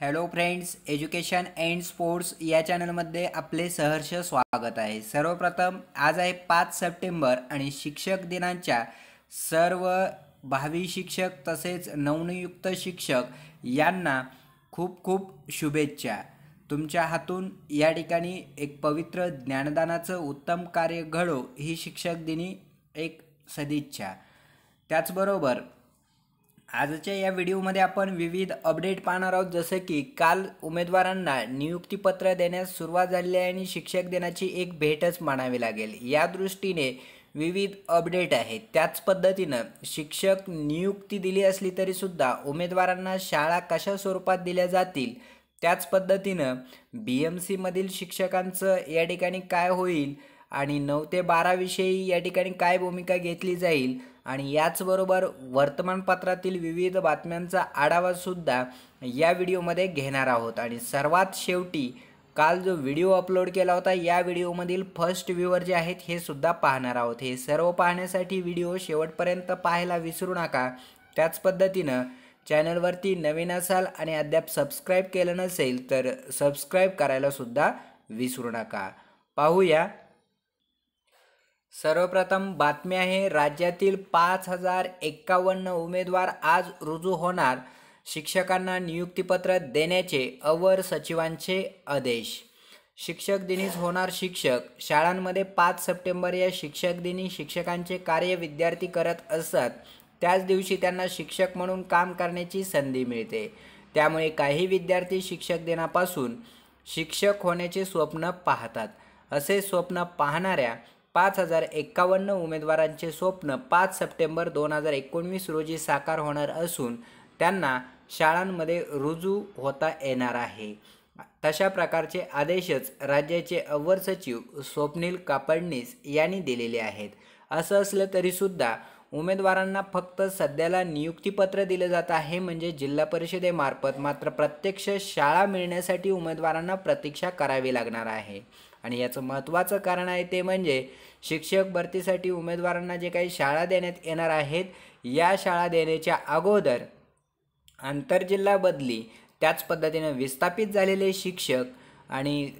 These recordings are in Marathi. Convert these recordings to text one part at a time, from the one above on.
hello friends education and sports या चॅनलमध्ये आपले सहर्ष स्वागत आहे सर्वप्रथम आज आहे पाच सप्टेंबर आणि शिक्षक दिनांच्या सर्व भावी शिक्षक तसेच नवनियुक्त शिक्षक यांना खूप खूप शुभेच्छा तुमच्या हातून या ठिकाणी एक पवित्र ज्ञानदानाचं उत्तम कार्य घडो ही शिक्षक दिनी एक सदिच्छा त्याचबरोबर आजच्या या व्हिडिओमध्ये आपण विविध अपडेट पाहणार आहोत जसं की काल उमेदवारांना नियुक्तीपत्र देण्यास सुरुवात झाली आहे आणि शिक्षक दिनाची एक भेटच म्हणावी लागेल या दृष्टीने विविध अपडेट आहेत त्याच पद्धतीनं शिक्षक नियुक्ती दिली असली तरीसुद्धा उमेदवारांना शाळा कशा स्वरूपात दिल्या जातील त्याच पद्धतीनं बी एम सीमधील शिक्षकांचं या ठिकाणी काय होईल आणि नऊ ते बाराविषयी या ठिकाणी काय भूमिका घेतली जाईल आणि याचबरोबर वर्तमानपत्रातील विविध बातम्यांचा आढावासुद्धा या व्हिडिओमध्ये घेणार आहोत आणि सर्वात शेवटी काल जो व्हिडिओ अपलोड केला होता या व्हिडिओमधील फर्स्ट व्ह्यूवर जे आहेत हे सुद्धा पाहणार आहोत हे सर्व पाहण्यासाठी व्हिडिओ शेवटपर्यंत पाहायला विसरू नका त्याच पद्धतीनं चॅनलवरती नवीन असाल आणि अद्याप सबस्क्राईब केलं नसेल तर सबस्क्राईब करायलासुद्धा विसरू नका पाहूया सर्वप्रथम बातमी आहे राज्यातील पाच हजार एक्कावन्न उमेदवार आज रुजू होणार शिक्षकांना नियुक्तीपत्र देण्याचे अवर सचिवांचे आदेश शिक्षक दिनीच होणार शिक्षक शाळांमध्ये पाच सप्टेंबर या शिक्षक दिनी शिक्षकांचे कार्य विद्यार्थी करत असतात त्याच दिवशी त्यांना शिक्षक म्हणून काम करण्याची संधी मिळते त्यामुळे काही विद्यार्थी शिक्षक दिनापासून शिक्षक होण्याचे स्वप्न पाहतात असे स्वप्न पाहणाऱ्या पाच हजार एक्कावन्न उमेदवारांचे स्वप्न पाच सप्टेंबर दोन हजार एकोणवीस रोजी साकार होणार असून त्यांना शाळांमध्ये रुजू होता येणार आहे तशा प्रकारचे आदेशच राज्याचे अवर सचिव स्वप्नील कापडणीस यांनी दिलेले आहेत असं असलं तरीसुद्धा उमेदवारांना फक्त सध्याला नियुक्तीपत्र दिलं जात आहे म्हणजे जिल्हा परिषदेमार्फत मात्र प्रत्यक्ष शाळा मिळण्यासाठी उमेदवारांना प्रतीक्षा करावी लागणार आहे आणि याचं महत्त्वाचं कारण आहे ते म्हणजे शिक्षक भरतीसाठी उमेदवारांना जे काही शाळा देण्यात येणार आहेत या शाळा देण्याच्या अगोदर आंतरजिल्हा बदली त्याच पद्धतीनं विस्थापित झालेले शिक्षक आणि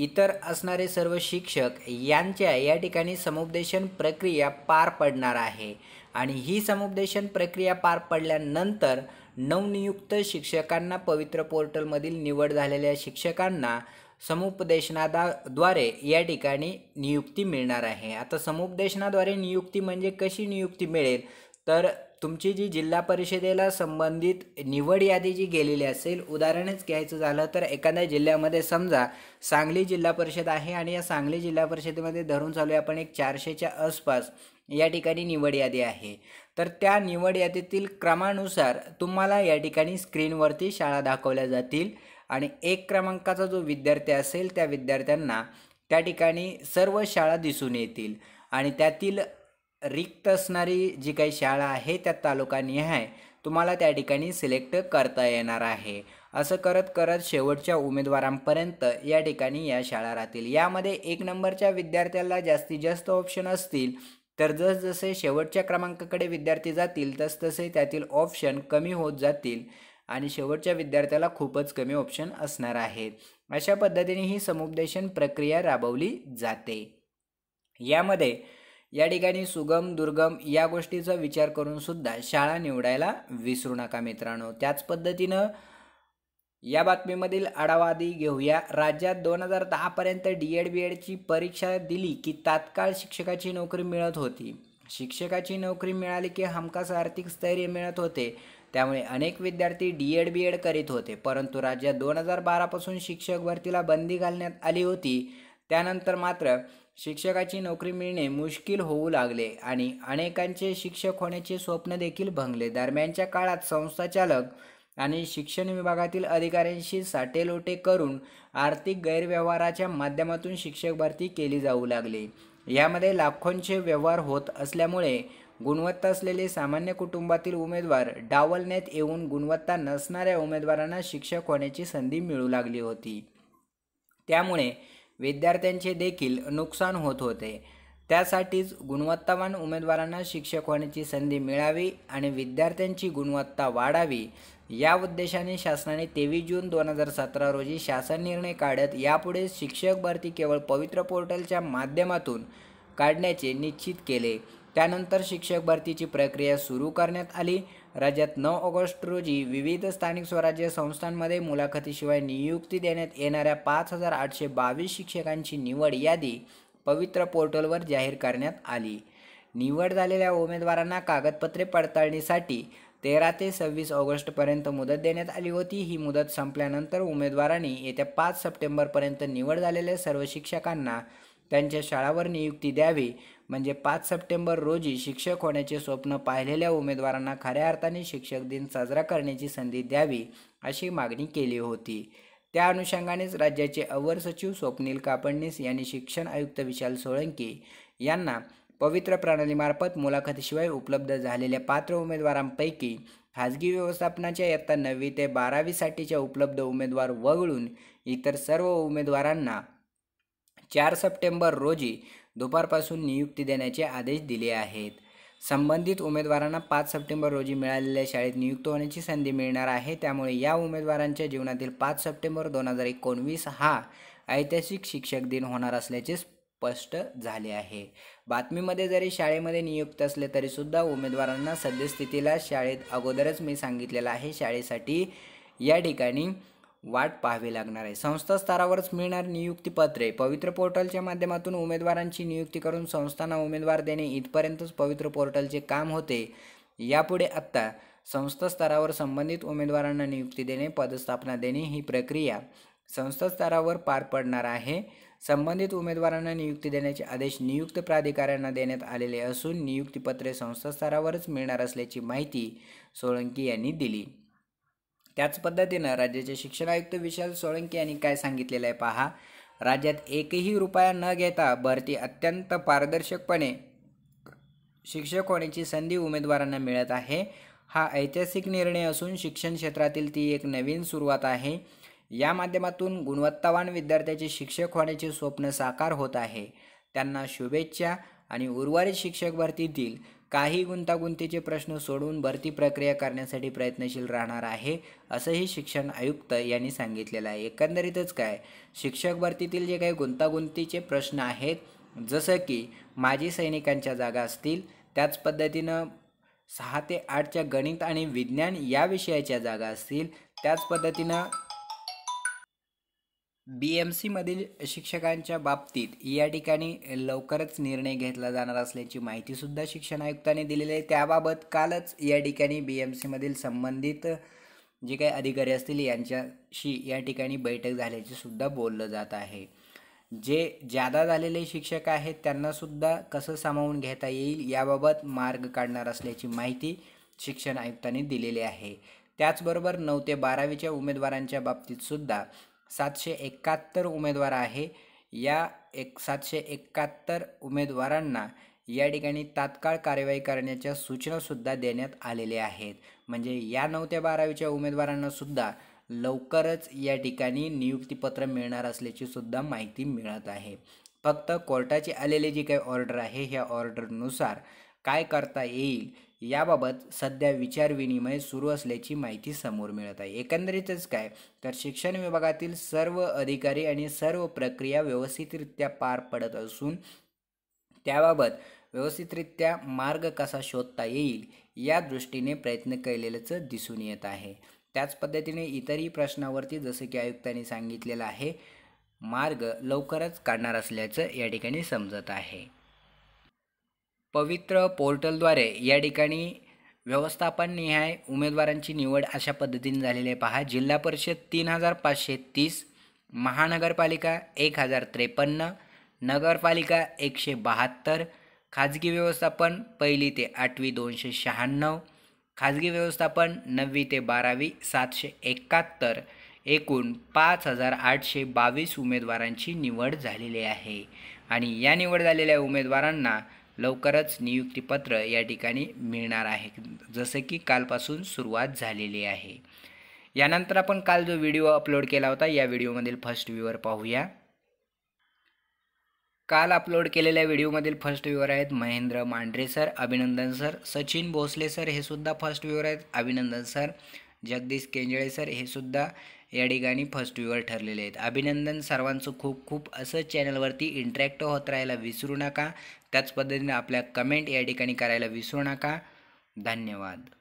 इतर असणारे सर्व शिक्षक यांच्या या ठिकाणी समुपदेशन प्रक्रिया पार पडणार आहे आणि ही समुपदेशन प्रक्रिया पार पडल्यानंतर नवनियुक्त शिक्षकांना पवित्र पोर्टलमधील निवड झालेल्या शिक्षकांना समुपदेशनाद्वारे या ठिकाणी नियुक्ती मिळणार आहे आता समुपदेशनाद्वारे नियुक्ती म्हणजे कशी नियुक्ती मिळेल तर तुमची जी जिल्हा परिषदेला संबंधित निवड यादी जी गेलेली असेल उदाहरणच घ्यायचं झालं तर एखाद्या जिल्ह्यामध्ये समजा सांगली जिल्हा परिषद आहे आणि या सांगली जिल्हा परिषदेमध्ये धरून चालू आहे आपण एक चारशेच्या आसपास या ठिकाणी निवड यादी आहे तर त्या निवड यादीतील क्रमानुसार तुम्हाला या ठिकाणी स्क्रीनवरती शाळा दाखवल्या जातील आणि एक क्रमांकाचा जो विद्यार्थी असेल त्या विद्यार्थ्यांना त्या ठिकाणी सर्व शाळा दिसून येतील आणि त्यातील रिक्त असणारी जी काही शाळा आहे त्या तालुकानिहाय तुम्हाला त्या ठिकाणी सिलेक्ट करता येणार आहे असं करत करत शेवटच्या उमेदवारांपर्यंत या ठिकाणी या शाळा राहतील यामध्ये एक नंबरच्या विद्यार्थ्याला जास्तीत जास्त ऑप्शन असतील तर जसजसे शेवटच्या क्रमांकाकडे विद्यार्थी जातील तसतसे त्यातील ऑप्शन कमी होत जातील आणि शेवटच्या विद्यार्थ्याला खूपच कमी ऑप्शन असणार आहेत अशा पद्धतीने ही समुपदेशन प्रक्रिया राबवली जाते यामध्ये या ठिकाणी सुगम दुर्गम या गोष्टीचा विचार करून सुद्धा शाळा निवडायला विसरू नका मित्रांनो त्याच पद्धतीनं या बातमीमधील आधी घेऊया राज्यात दोन हजार दहापर्यंत डी एड बी एडची परीक्षा दिली की तात्काळ शिक्षकाची नोकरी मिळत होती शिक्षकाची नोकरी मिळाली की हमखास आर्थिक स्थैर्य मिळत होते त्यामुळे अनेक विद्यार्थी डी एड बी एड करीत होते परंतु राज्यात दोन हजार बारापासून शिक्षक भरतीला बंदी घालण्यात आली होती त्यानंतर मात्र शिक्षकाची नोकरी मिळणे मुश्किल होऊ लागले आणि अनेकांचे शिक्षक होण्याचे स्वप्न देखील भंगले दरम्यानच्या काळात संस्थाचालक आणि शिक्षण विभागातील अधिकाऱ्यांशी साटेलोटे करून आर्थिक गैरव्यवहाराच्या माध्यमातून शिक्षक भरती केली जाऊ लागली यामध्ये लाखोंचे व्यवहार होत असल्यामुळे गुणवत्ता असलेले सामान्य कुटुंबातील उमेदवार डावलण्यात येऊन गुणवत्ता नसणाऱ्या उमेदवारांना शिक्षक होण्याची संधी मिळू लागली होती त्यामुळे विद्यार्थ्यांचे देखील नुकसान होत होते त्यासाठीच गुणवत्तावान उमेदवारांना शिक्षक होण्याची संधी मिळावी आणि विद्यार्थ्यांची गुणवत्ता वाढावी या उद्देशाने शासनाने तेवीस जून दोन हजार सतरा रोजी शासन निर्णय काढत यापुढे शिक्षक भरती केवळ पवित्र पोर्टलच्या माध्यमातून काढण्याचे निश्चित केले त्यानंतर शिक्षक भरतीची प्रक्रिया सुरू करण्यात आली राज्यात नऊ ऑगस्ट रोजी विविध स्थानिक स्वराज्य संस्थांमध्ये मुलाखतीशिवाय नियुक्ती देण्यात येणाऱ्या पाच हजार आठशे बावीस शिक्षकांची निवड यादी पवित्र पोर्टलवर जाहीर करण्यात आली निवड झालेल्या उमेदवारांना कागदपत्रे पडताळणीसाठी तेरा ते सव्वीस ऑगस्टपर्यंत मुदत देण्यात आली होती ही मुदत संपल्यानंतर उमेदवारांनी येत्या पाच सप्टेंबरपर्यंत निवड झालेल्या सर्व शिक्षकांना त्यांच्या शाळावर नियुक्ती द्यावी म्हणजे पाच सप्टेंबर रोजी शिक्षक होण्याचे स्वप्न पाहिलेल्या उमेदवारांना खऱ्या अर्थाने शिक्षक दिन साजरा करण्याची संधी द्यावी अशी मागणी केली होती त्या अनुषंगानेच राज्याचे अवर सचिव स्वप्नील कापडणीस यांनी शिक्षण आयुक्त विशाल सोळंकी यांना पवित्र प्रणालीमार्फत मुलाखतीशिवाय उपलब्ध झालेल्या पात्र उमेदवारांपैकी खाजगी व्यवस्थापनाच्या इयत्ता नववी ते बारावीसाठीच्या उपलब्ध उमेदवार वगळून इतर सर्व उमेदवारांना चार सप्टेंबर रोजी दुपारपासून नियुक्ती देण्याचे आदेश दिले आहेत संबंधित उमेदवारांना पाच सप्टेंबर रोजी मिळालेल्या शाळेत नियुक्त होण्याची संधी मिळणार आहे त्यामुळे या उमेदवारांच्या जीवनातील पाच सप्टेंबर दोन हजार एकोणवीस हा ऐतिहासिक शिक्षक दिन होणार असल्याचे स्पष्ट झाले आहे बातमीमध्ये जरी शाळेमध्ये नियुक्त असले तरीसुद्धा उमेदवारांना सद्यस्थितीला शाळेत अगोदरच मी सांगितलेलं आहे शाळेसाठी या ठिकाणी वाट पाहावी लागणार आहे संस्था स्तरावरच मिळणार नियुक्तीपत्रे पवित्र पोर्टलच्या माध्यमातून उमेदवारांची नियुक्ती करून संस्थांना उमेदवार देणे इथपर्यंतच पवित्र पोर्टलचे काम होते यापुढे आत्ता संस्था स्तरावर संबंधित उमेदवारांना नियुक्ती देणे पदस्थापना देणे ही प्रक्रिया संस्था स्तरावर पार पडणार आहे संबंधित उमेदवारांना नियुक्ती देण्याचे आदेश नियुक्त प्राधिकाऱ्यांना देण्यात आलेले असून नियुक्तीपत्रे संस्था स्तरावरच मिळणार असल्याची माहिती सोळंकी यांनी दिली त्याच पद्धतीनं राज्याचे शिक्षण आयुक्त विशाल सोळंकी यांनी काय सांगितलेलं आहे पहा राज्यात एकही रुपया न घेता भरती अत्यंत पारदर्शकपणे शिक्षक होण्याची संधी उमेदवारांना मिळत आहे हा ऐतिहासिक निर्णय असून शिक्षण क्षेत्रातील ती एक नवीन सुरुवात आहे या माध्यमातून गुणवत्तावान विद्यार्थ्याचे शिक्षक होण्याचे स्वप्न साकार होत आहे त्यांना शुभेच्छा आणि उर्वरित शिक्षक भरतीतील काही गुंतागुंतीचे प्रश्न सोडवून भरती प्रक्रिया करण्यासाठी प्रयत्नशील राहणार आहे असंही शिक्षण आयुक्त यांनी सांगितलेलं आहे एकंदरीतच काय शिक्षक भरतीतील जे काही गुंतागुंतीचे प्रश्न आहेत जसं की माजी सैनिकांच्या जागा असतील त्याच पद्धतीनं सहा ते आठच्या गणित आणि विज्ञान या विषयाच्या जागा असतील त्याच पद्धतीनं बी एम सीमधील शिक्षकांच्या बाबतीत या ठिकाणी लवकरच निर्णय घेतला जाणार असल्याची माहितीसुद्धा शिक्षण आयुक्तांनी दिलेली आहे त्याबाबत कालच या ठिकाणी बी एम सीमधील संबंधित जे काही अधिकारी असतील यांच्याशी या ठिकाणी बैठक झाल्याचे सुद्धा बोललं जात आहे जे जादा झालेले शिक्षक आहेत त्यांनासुद्धा कसं सामावून घेता येईल याबाबत मार्ग काढणार असल्याची माहिती शिक्षण आयुक्तांनी दिलेली आहे त्याचबरोबर नऊ ते बारावीच्या उमेदवारांच्या बाबतीतसुद्धा सातशे एकाहत्तर उमेदवार आहे या एक सातशे एकाहत्तर उमेदवारांना या ठिकाणी तात्काळ कार्यवाही करण्याच्या सूचनासुद्धा देण्यात आलेल्या आहेत म्हणजे या नऊ ते बारावीच्या उमेदवारांनासुद्धा लवकरच या ठिकाणी नियुक्तीपत्र मिळणार असल्याची सुद्धा माहिती मिळत आहे फक्त कोर्टाची आलेली जी काही ऑर्डर आहे ह्या ऑर्डरनुसार काय करता येईल याबाबत सध्या विचारविनिमय सुरू असल्याची माहिती समोर मिळत आहे एकंदरीतच काय तर शिक्षण विभागातील सर्व अधिकारी आणि सर्व प्रक्रिया व्यवस्थितरित्या पार पडत असून त्याबाबत व्यवस्थितरित्या मार्ग कसा शोधता येईल या दृष्टीने प्रयत्न केलेलंच दिसून येत आहे त्याच पद्धतीने इतरही प्रश्नावरती जसं की आयुक्तांनी सांगितलेलं आहे मार्ग लवकरच काढणार असल्याचं या ठिकाणी समजत आहे पवित्र पोर्टलद्वारे या ठिकाणी व्यवस्थापन निहाय उमेदवारांची निवड अशा पद्धतीने झालेली आहे पहा जिल्हा परिषद तीन हजार पाचशे तीस महानगरपालिका एक हजार त्रेपन्न नगरपालिका एकशे बहात्तर खाजगी व्यवस्थापन पहिली ते आठवी दोनशे शहाण्णव खाजगी व्यवस्थापन नववी ते बारावी सातशे एकाहत्तर एकूण पाच हजार आठशे बावीस उमेदवारांची निवड झालेली आहे आणि या निवड झालेल्या उमेदवारांना लवकरच नियुक्तीपत्र या ठिकाणी मिळणार आहे जसं की कालपासून सुरुवात झालेली आहे यानंतर आपण काल जो व्हिडिओ अपलोड केला होता या व्हिडिओमधील फर्स्ट व्ह्यूवर पाहूया काल अपलोड केलेल्या व्हिडिओमधील फर्स्ट व्ह्यूअर आहेत महेंद्र मांढरे सर अभिनंदन सर सचिन भोसले सर हे सुद्धा फर्स्ट व्ह्यूवर आहेत अभिनंदन सर जगदीश केंजळे सर हे सुद्धा या ठिकाणी फर्स्ट व्यूअर ठरलेले आहेत अभिनंदन सर्वांचं खूप खूप असं चॅनलवरती इंटरॅक्ट होत राहायला विसरू नका त्याच पद्धतीने आपल्या कमेंट या ठिकाणी करायला विसरू नका धन्यवाद